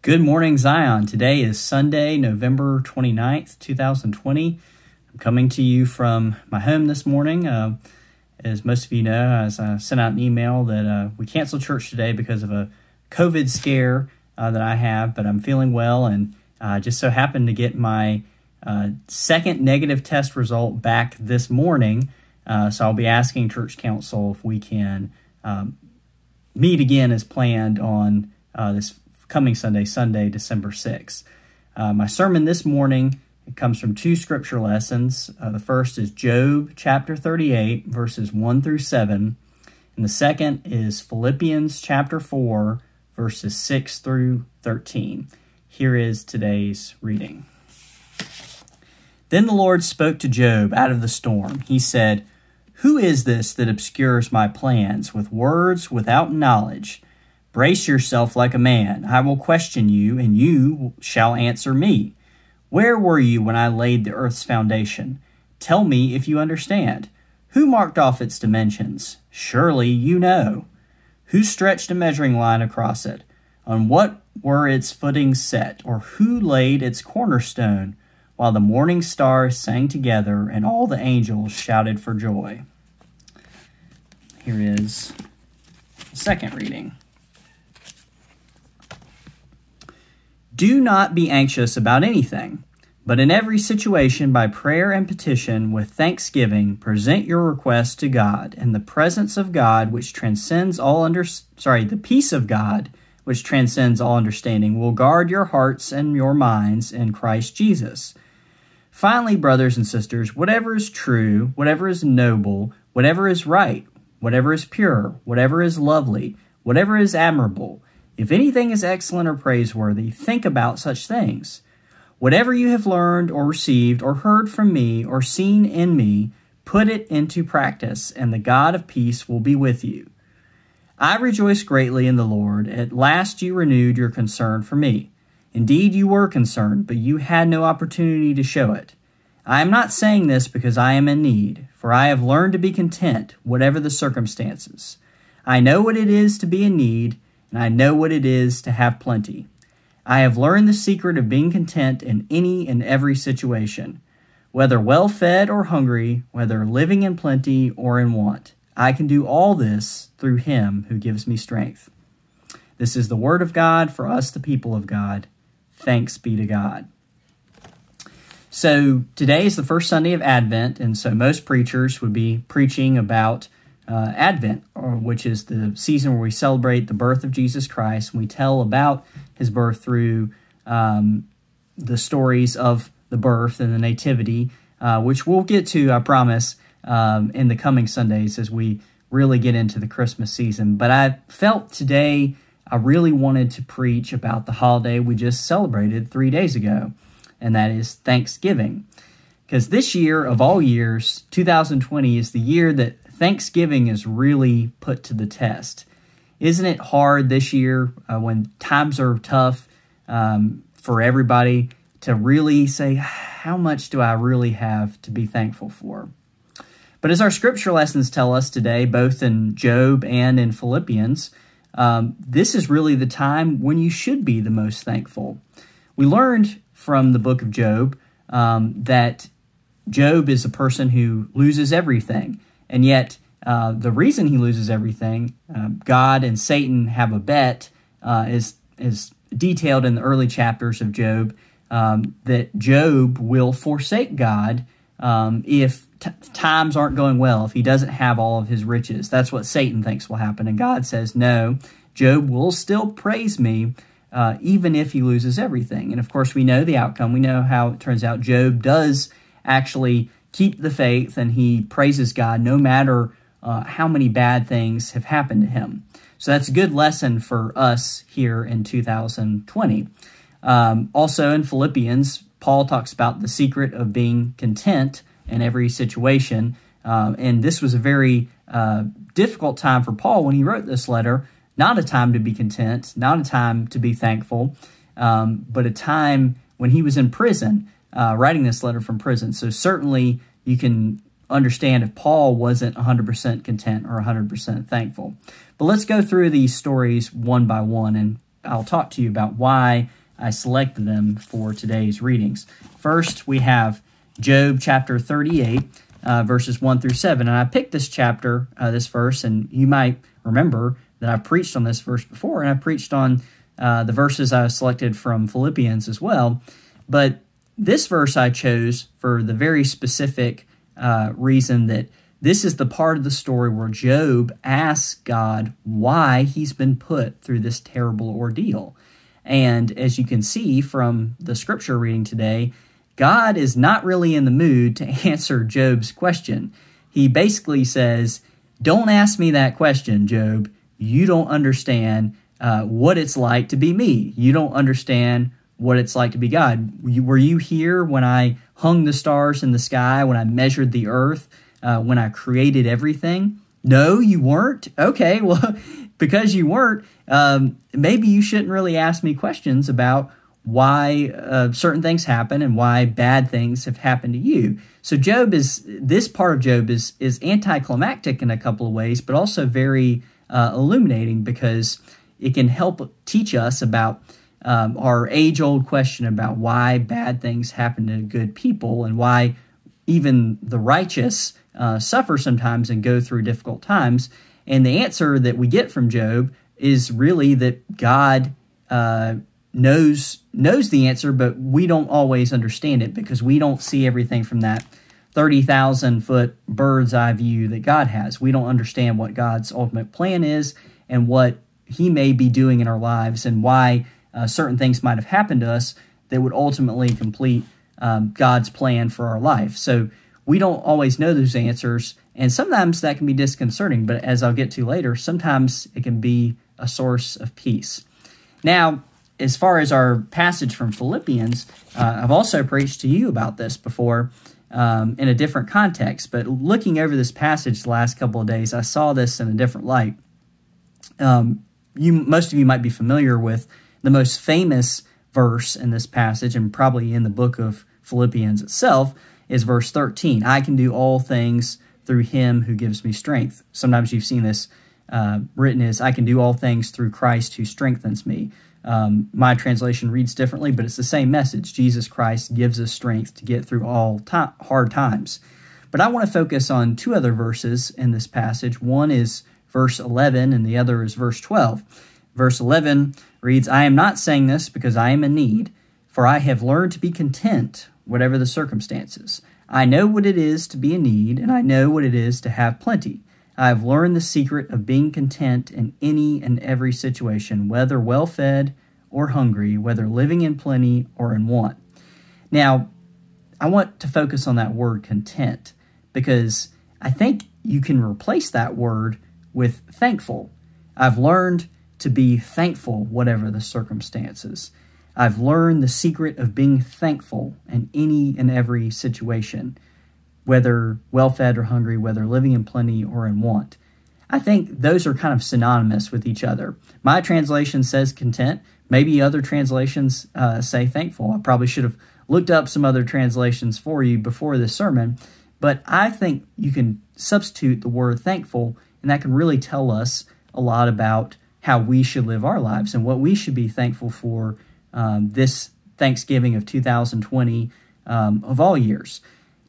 Good morning, Zion. Today is Sunday, November 29th, 2020. I'm coming to you from my home this morning. Uh, as most of you know, as I sent out an email that uh, we canceled church today because of a COVID scare uh, that I have, but I'm feeling well and just so happened to get my uh, second negative test result back this morning. Uh, so I'll be asking church council if we can um, meet again as planned on uh, this coming Sunday, Sunday, December 6th. Uh, my sermon this morning comes from two scripture lessons. Uh, the first is Job chapter 38, verses 1 through 7. And the second is Philippians chapter 4, verses 6 through 13. Here is today's reading. Then the Lord spoke to Job out of the storm. He said, Who is this that obscures my plans with words without knowledge? Brace yourself like a man. I will question you, and you shall answer me. Where were you when I laid the earth's foundation? Tell me if you understand. Who marked off its dimensions? Surely you know. Who stretched a measuring line across it? On what were its footings set, or who laid its cornerstone? While the morning stars sang together, and all the angels shouted for joy. Here is the second reading. Do not be anxious about anything, but in every situation, by prayer and petition, with thanksgiving, present your requests to God, and the presence of God, which transcends all under sorry, the peace of God, which transcends all understanding, will guard your hearts and your minds in Christ Jesus. Finally, brothers and sisters, whatever is true, whatever is noble, whatever is right, whatever is pure, whatever is lovely, whatever is admirable if anything is excellent or praiseworthy, think about such things. Whatever you have learned or received or heard from me or seen in me, put it into practice, and the God of peace will be with you. I rejoice greatly in the Lord. At last you renewed your concern for me. Indeed, you were concerned, but you had no opportunity to show it. I am not saying this because I am in need, for I have learned to be content, whatever the circumstances. I know what it is to be in need and I know what it is to have plenty. I have learned the secret of being content in any and every situation. Whether well fed or hungry, whether living in plenty or in want, I can do all this through Him who gives me strength. This is the Word of God for us, the people of God. Thanks be to God. So, today is the first Sunday of Advent, and so most preachers would be preaching about uh, Advent, or, which is the season where we celebrate the birth of Jesus Christ and we tell about his birth through um, the stories of the birth and the nativity, uh, which we'll get to, I promise, um, in the coming Sundays as we really get into the Christmas season. But I felt today I really wanted to preach about the holiday we just celebrated three days ago, and that is Thanksgiving. Because this year, of all years, 2020 is the year that Thanksgiving is really put to the test. Isn't it hard this year uh, when times are tough um, for everybody to really say, how much do I really have to be thankful for? But as our scripture lessons tell us today, both in Job and in Philippians, um, this is really the time when you should be the most thankful. We learned from the book of Job um, that Job is a person who loses everything. And yet, uh, the reason he loses everything, uh, God and Satan have a bet, uh, is, is detailed in the early chapters of Job, um, that Job will forsake God um, if t- times aren't going well, if he doesn't have all of his riches. That's what Satan thinks will happen. And God says, no, Job will still praise me. Uh, even if he loses everything. And of course, we know the outcome. We know how it turns out. Job does actually keep the faith and he praises God no matter uh, how many bad things have happened to him. So that's a good lesson for us here in 2020. Um, also in Philippians, Paul talks about the secret of being content in every situation. Um, and this was a very uh, difficult time for Paul when he wrote this letter. Not a time to be content, not a time to be thankful, um, but a time when he was in prison uh, writing this letter from prison. So certainly you can understand if Paul wasn't 100% content or 100% thankful. But let's go through these stories one by one, and I'll talk to you about why I selected them for today's readings. First, we have Job chapter 38, uh, verses 1 through 7. And I picked this chapter, uh, this verse, and you might remember that I preached on this verse before, and I preached on uh, the verses I selected from Philippians as well. But this verse I chose for the very specific uh, reason that this is the part of the story where Job asks God why he's been put through this terrible ordeal. And as you can see from the scripture reading today, God is not really in the mood to answer Job's question. He basically says, Don't ask me that question, Job. You don't understand uh, what it's like to be me. You don't understand what it's like to be God. Were you, here when I hung the stars in the sky, when I measured the earth, uh, when I created everything? No, you weren't. Okay, well, because you weren't, um, maybe you shouldn't really ask me questions about why uh, certain things happen and why bad things have happened to you. So Job is this part of Job is is anticlimactic in a couple of ways, but also very uh, illuminating because it can help teach us about um, our age old question about why bad things happen to good people and why even the righteous uh, suffer sometimes and go through difficult times. And the answer that we get from Job is really that God uh, knows knows the answer, but we don't always understand it because we don't see everything from that thirty thousand foot bird's eye view that God has. We don't understand what God's ultimate plan is and what He may be doing in our lives and why uh, certain things might have happened to us that would ultimately complete um, God's plan for our life. So we don't always know those answers, and sometimes that can be disconcerting, but as I'll get to later, sometimes it can be a source of peace. Now, as far as our passage from Philippians, uh, I've also preached to you about this before um, in a different context, but looking over this passage the last couple of days, I saw this in a different light. Um, you, most of you might be familiar with the most famous verse in this passage, and probably in the book of Philippians itself, is verse 13 I can do all things through him who gives me strength. Sometimes you've seen this uh, written as I can do all things through Christ who strengthens me. Um, my translation reads differently, but it's the same message. Jesus Christ gives us strength to get through all hard times. But I want to focus on two other verses in this passage. One is verse 11, and the other is verse 12. Verse 11, reads, I am not saying this because I am in need, for I have learned to be content, whatever the circumstances. I know what it is to be in need, and I know what it is to have plenty. I have learned the secret of being content in any and every situation, whether well fed or hungry, whether living in plenty or in want. Now, I want to focus on that word content because I think you can replace that word with thankful. I've learned to be thankful, whatever the circumstances. I've learned the secret of being thankful in any and every situation, whether well fed or hungry, whether living in plenty or in want. I think those are kind of synonymous with each other. My translation says content. Maybe other translations uh, say thankful. I probably should have looked up some other translations for you before this sermon, but I think you can substitute the word thankful, and that can really tell us a lot about how we should live our lives and what we should be thankful for um, this Thanksgiving of 2020 um, of all years.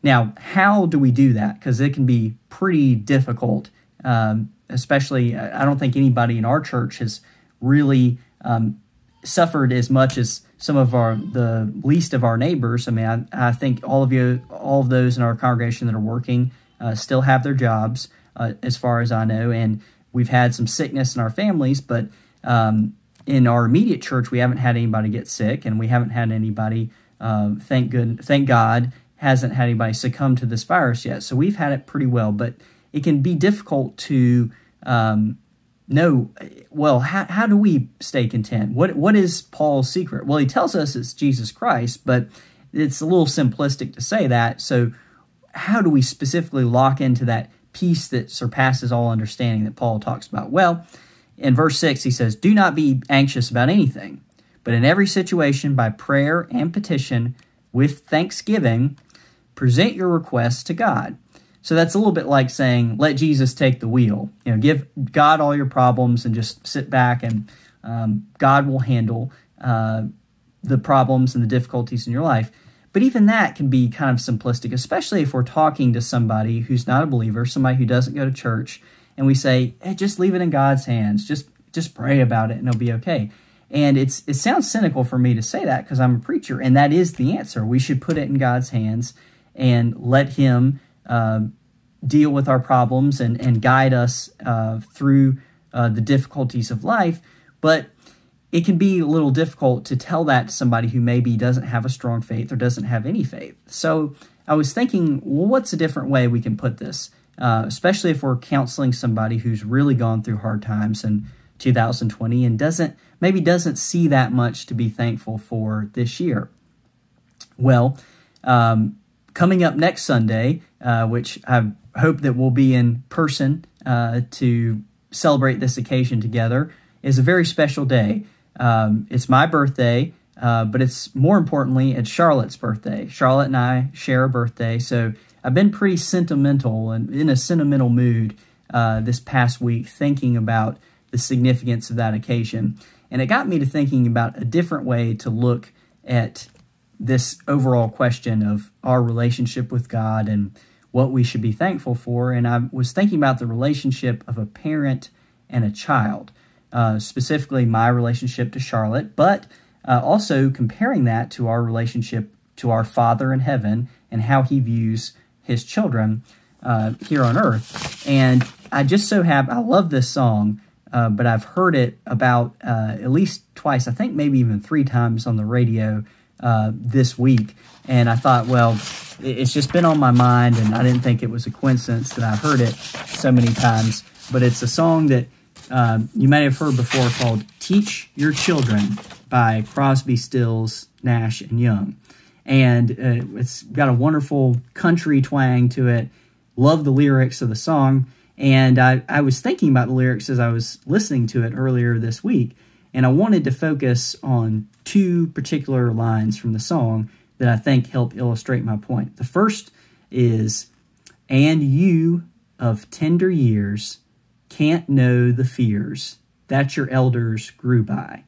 Now, how do we do that? Because it can be pretty difficult, um, especially uh, I don't think anybody in our church has really um, suffered as much as some of our the least of our neighbors. I mean, I, I think all of you, all of those in our congregation that are working, uh, still have their jobs, uh, as far as I know, and We've had some sickness in our families, but um, in our immediate church, we haven't had anybody get sick, and we haven't had anybody, um, thank good, thank God, hasn't had anybody succumb to this virus yet. So we've had it pretty well, but it can be difficult to um, know. Well, how, how do we stay content? What what is Paul's secret? Well, he tells us it's Jesus Christ, but it's a little simplistic to say that. So how do we specifically lock into that peace that surpasses all understanding that Paul talks about? Well, in verse 6, he says, Do not be anxious about anything, but in every situation, by prayer and petition, with thanksgiving, present your requests to God. So that's a little bit like saying, let Jesus take the wheel. You know, give God all your problems and just sit back and um, God will handle uh, the problems and the difficulties in your life. But even that can be kind of simplistic, especially if we're talking to somebody who's not a believer, somebody who doesn't go to church, and we say, hey, just leave it in God's hands. Just just pray about it and it'll be okay. And it's it sounds cynical for me to say that because I'm a preacher, and that is the answer. We should put it in God's hands and let Him uh, deal with our problems and, and guide us uh, through uh, the difficulties of life. But it can be a little difficult to tell that to somebody who maybe doesn't have a strong faith or doesn't have any faith. So I was thinking, well, what's a different way we can put this, uh, especially if we're counseling somebody who's really gone through hard times in 2020 and doesn't maybe doesn't see that much to be thankful for this year. Well, um, coming up next Sunday, uh, which I hope that we'll be in person uh, to celebrate this occasion together, is a very special day. Um, it's my birthday, uh, but it's more importantly, it's Charlotte's birthday. Charlotte and I share a birthday, so I've been pretty sentimental and in a sentimental mood uh, this past week, thinking about the significance of that occasion. And it got me to thinking about a different way to look at this overall question of our relationship with God and what we should be thankful for. And I was thinking about the relationship of a parent and a child. Uh, specifically my relationship to Charlotte, but uh, also comparing that to our relationship to our Father in heaven and how he views his children uh, here on earth. And I just so have, I love this song, uh, but I've heard it about uh, at least twice, I think maybe even three times on the radio this week. And I thought, well, it's just been on my mind, and I didn't think it was a coincidence that I heard it so many times. But it's a song that um, you might have heard before called Teach Your Children by Crosby, Stills, Nash, and Young. And uh, it's got a wonderful country twang to it. Love the lyrics of the song. And I, I was thinking about the lyrics as I was listening to it earlier this week. And I wanted to focus on two particular lines from the song that I think help illustrate my point. The first is, And you of tender years can't know the fears that your elders grew by.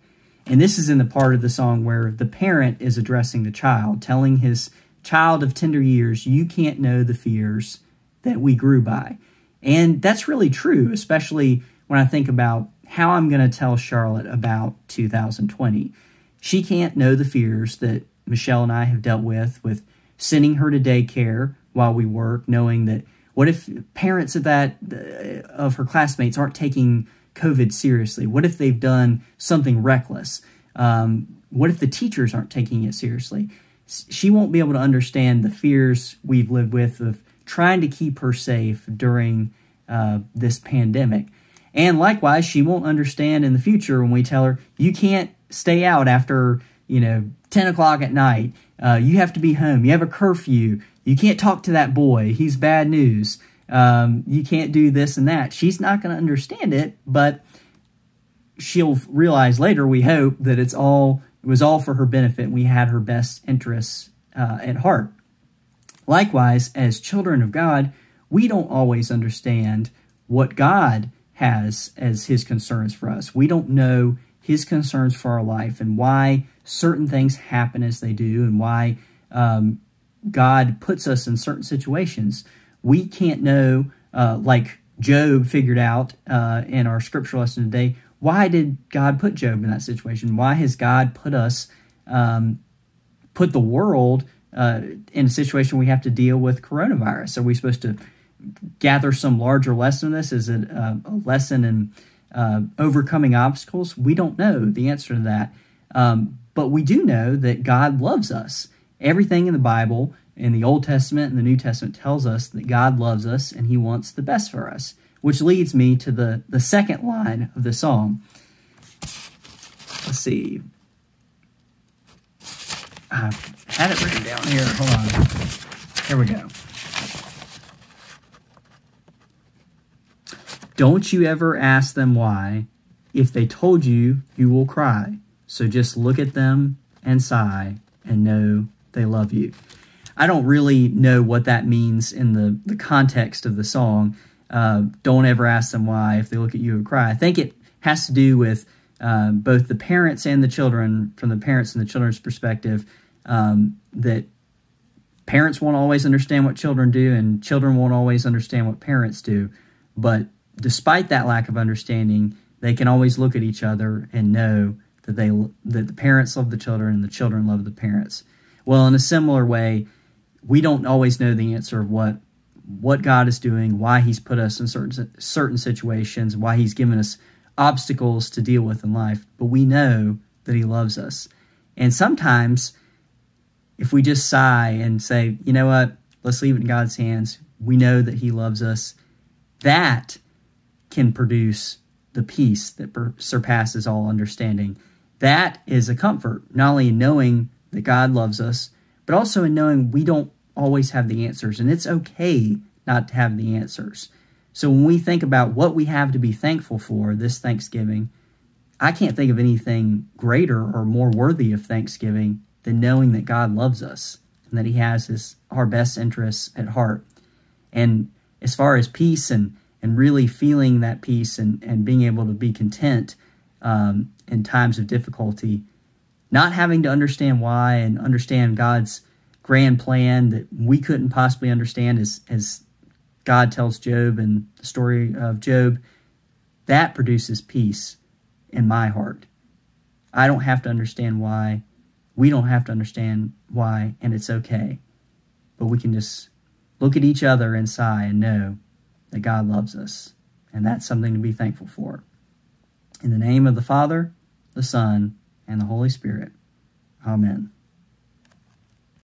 And this is in the part of the song where the parent is addressing the child, telling his child of tender years, You can't know the fears that we grew by. And that's really true, especially when I think about how I'm going to tell Charlotte about 2020. She can't know the fears that Michelle and I have dealt with, with sending her to daycare while we work, knowing that what if parents of that uh, of her classmates aren't taking COVID seriously? What if they've done something reckless? Um, what if the teachers aren't taking it seriously? She won't be able to understand the fears we've lived with of trying to keep her safe during uh, this pandemic. And likewise, she won't understand in the future when we tell her, you can't stay out after, you know, 10 o'clock at night. Uh, you have to be home. You have a curfew. You can't talk to that boy. He's bad news. Um, you can't do this and that. She's not going to understand it, but she'll realize later, we hope, that it's all it was all for her benefit. we had her best interests uh, at heart. Likewise, as children of God, we don't always understand what God has as his concerns for us. We don't know his concerns for our life and why certain things happen as they do and why um, God puts us in certain situations. We can't know, uh, like Job figured out uh, in our scripture lesson today, why did God put Job in that situation? Why has God put us, um, put the world uh, in a situation we have to deal with coronavirus? Are we supposed to gather some larger lesson in this? Is it a, uh, a lesson in uh, overcoming obstacles? We don't know the answer to that. Um, but we do know that God loves us Everything in the Bible, in the Old Testament and the New Testament, tells us that God loves us and he wants the best for us, which leads me to the, the second line of the song. Let's see. I had it written down here. Hold on. Here we go. Don't you ever ask them why. If they told you, you will cry. So just look at them and sigh and know they love you. I don't really know what that means in the, the context of the song. Uh, don't ever ask them why if they look at you and cry. I think it has to do with uh, both the parents and the children, from the parents and the children's perspective, um, that parents won't always understand what children do and children won't always understand what parents do. But despite that lack of understanding, they can always look at each other and know that they that the parents love the children and the children love the parents. Well, in a similar way, we don't always know the answer of what what God is doing, why He's put us in certain certain situations, why He's given us obstacles to deal with in life, but we know that He loves us. And sometimes, if we just sigh and say, "You know what? Let's leave it in God's hands," we know that He loves us. That can produce the peace that surpasses all understanding. That is a comfort, not only in knowing that God loves us, but also in knowing we don't always have the answers, and it's okay not to have the answers. So when we think about what we have to be thankful for this Thanksgiving, I can't think of anything greater or more worthy of Thanksgiving than knowing that God loves us and that He has his, our best interests at heart. And as far as peace and, and really feeling that peace and, and being able to be content um, in times of difficulty, not having to understand why and understand God's grand plan that we couldn't possibly understand as, as God tells Job and the story of Job, that produces peace in my heart. I don't have to understand why. We don't have to understand why, and it's okay. But we can just look at each other and sigh and know that God loves us. And that's something to be thankful for. In the name of the Father, the Son, and the Holy Spirit. Amen.